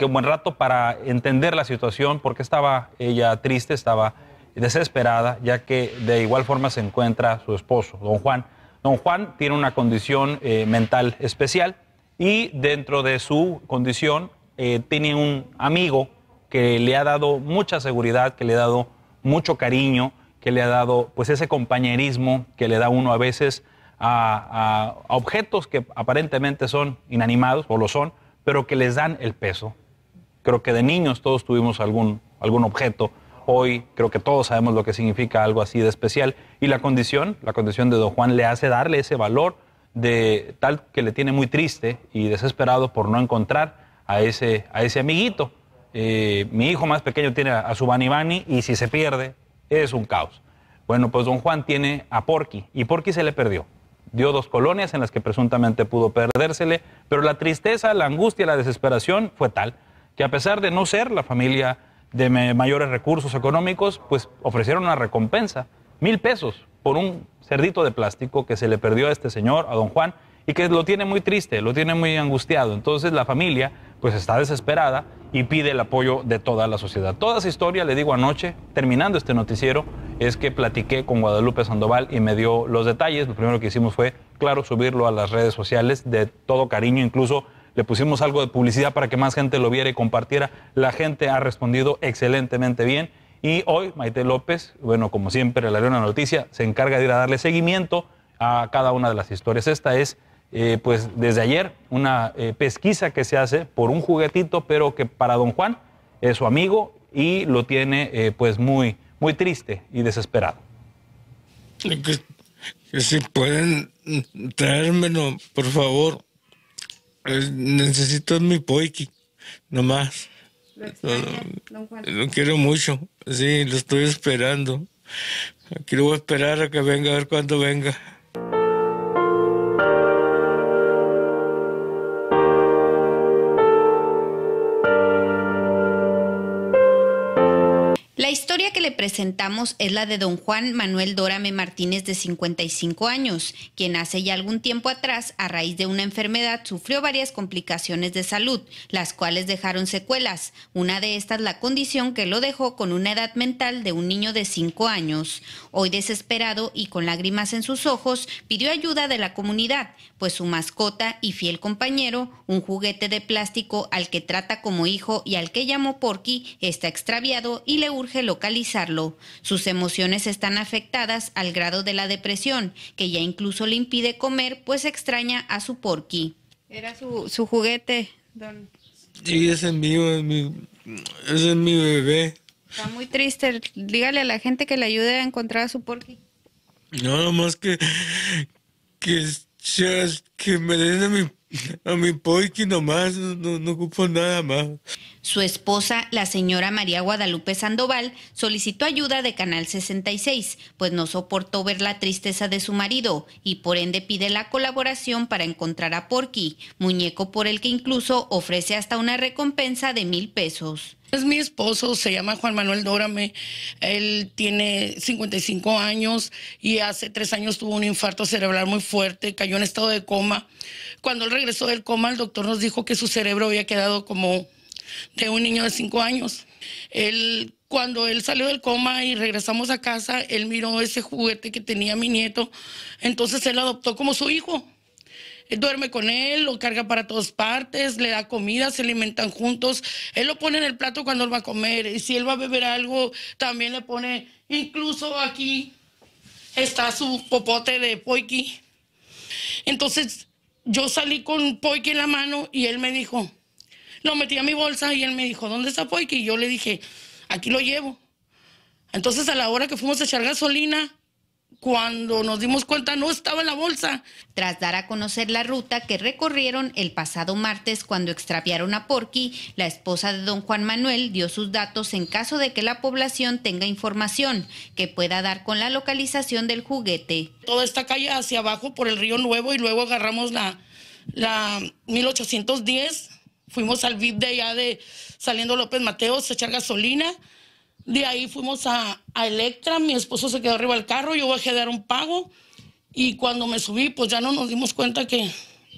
que un buen rato para entender la situación, porque estaba ella triste, estaba desesperada, ya que de igual forma se encuentra su esposo, don Juan. Don Juan tiene una condición eh, mental especial y dentro de su condición eh, tiene un amigo que le ha dado mucha seguridad, que le ha dado mucho cariño, que le ha dado pues ese compañerismo que le da uno a veces a objetos que aparentemente son inanimados o lo son, pero que les dan el peso. Creo que de niños todos tuvimos algún, algún objeto. Hoy creo que todos sabemos lo que significa algo así de especial. Y la condición, la condición de don Juan le hace darle ese valor de tal que le tiene muy triste y desesperado por no encontrar a ese, a ese amiguito. Eh, mi hijo más pequeño tiene a, a su Bani Bani y si se pierde es un caos. Bueno, pues don Juan tiene a Porky y Porky se le perdió. Dio dos colonias en las que presuntamente pudo perdérsele, pero la tristeza, la angustia, la desesperación fue tal que a pesar de no ser la familia de mayores recursos económicos, pues ofrecieron una recompensa, mil pesos, por un cerdito de plástico que se le perdió a este señor, a don Juan, y que lo tiene muy triste, lo tiene muy angustiado. Entonces la familia pues está desesperada y pide el apoyo de toda la sociedad. Toda esa historia, le digo anoche, terminando este noticiero, es que platiqué con Guadalupe Sandoval y me dio los detalles. Lo primero que hicimos fue, claro, subirlo a las redes sociales de todo cariño, incluso le pusimos algo de publicidad para que más gente lo viera y compartiera. La gente ha respondido excelentemente bien. Y hoy Maite López, bueno, como siempre, la una Noticia se encarga de ir a darle seguimiento a cada una de las historias. Esta es, eh, pues, desde ayer, una eh, pesquisa que se hace por un juguetito, pero que para don Juan es su amigo y lo tiene, eh, pues, muy, muy triste y desesperado. Que, si pueden traérmelo, por favor necesito mi poiki, nomás. Lo, no, lo quiero mucho, sí, lo estoy esperando. Aquí lo voy a esperar a que venga, a ver cuándo venga. historia que le presentamos es la de don Juan Manuel Dórame Martínez de 55 años, quien hace ya algún tiempo atrás, a raíz de una enfermedad, sufrió varias complicaciones de salud, las cuales dejaron secuelas. Una de estas la condición que lo dejó con una edad mental de un niño de 5 años. Hoy desesperado y con lágrimas en sus ojos, pidió ayuda de la comunidad, pues su mascota y fiel compañero, un juguete de plástico al que trata como hijo y al que llamó Porky, está extraviado y le urge lo localizarlo. Sus emociones están afectadas al grado de la depresión, que ya incluso le impide comer, pues extraña a su porky. Era su, juguete, don. Sí, ese es mío, es mi, mi bebé. Está muy triste. Dígale a la gente que le ayude a encontrar a su porky. No, más que, que, que me den a mi a mi poiki nomás, no, no ocupo nada más. Su esposa, la señora María Guadalupe Sandoval, solicitó ayuda de Canal 66, pues no soportó ver la tristeza de su marido y por ende pide la colaboración para encontrar a Porky, muñeco por el que incluso ofrece hasta una recompensa de mil pesos. Es mi esposo, se llama Juan Manuel Dórame, él tiene 55 años y hace tres años tuvo un infarto cerebral muy fuerte, cayó en estado de coma. Cuando él regresó del coma, el doctor nos dijo que su cerebro había quedado como de un niño de cinco años. cuando él salió del coma y regresamos a casa, él miró ese juguete que tenía mi nieto, entonces él lo adoptó como su hijo duerme con él, lo carga para todas partes, le da comida, se alimentan juntos. Él lo pone en el plato cuando él va a comer. Y si él va a beber algo, también le pone, incluso aquí está su popote de poiki. Entonces yo salí con poiki en la mano y él me dijo, lo metí a mi bolsa y él me dijo, ¿dónde está poiki? Y yo le dije, aquí lo llevo. Entonces a la hora que fuimos a echar gasolina, cuando nos dimos cuenta no estaba en la bolsa. Tras dar a conocer la ruta que recorrieron el pasado martes cuando extraviaron a Porky, la esposa de don Juan Manuel dio sus datos en caso de que la población tenga información que pueda dar con la localización del juguete. Toda esta calle hacia abajo por el río Nuevo y luego agarramos la, la 1810, fuimos al VIP de allá de saliendo López Mateos, echar gasolina. De ahí fuimos a, Electra, mi esposo se quedó arriba del carro, yo voy a dar un pago y cuando me subí, pues ya no nos dimos cuenta que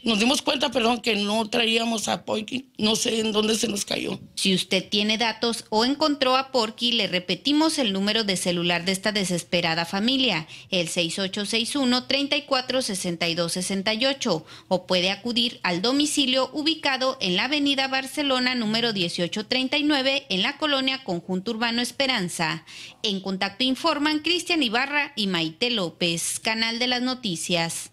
nos dimos cuenta, perdón, que no traíamos a Porky. No sé en dónde se nos cayó. Si usted tiene datos o encontró a Porky, le repetimos el número de celular de esta desesperada familia, el 6861-346268, o puede acudir al domicilio ubicado en la avenida Barcelona número 1839 en la colonia Conjunto Urbano Esperanza. En contacto informan Cristian Ibarra y Maite López, Canal de las Noticias.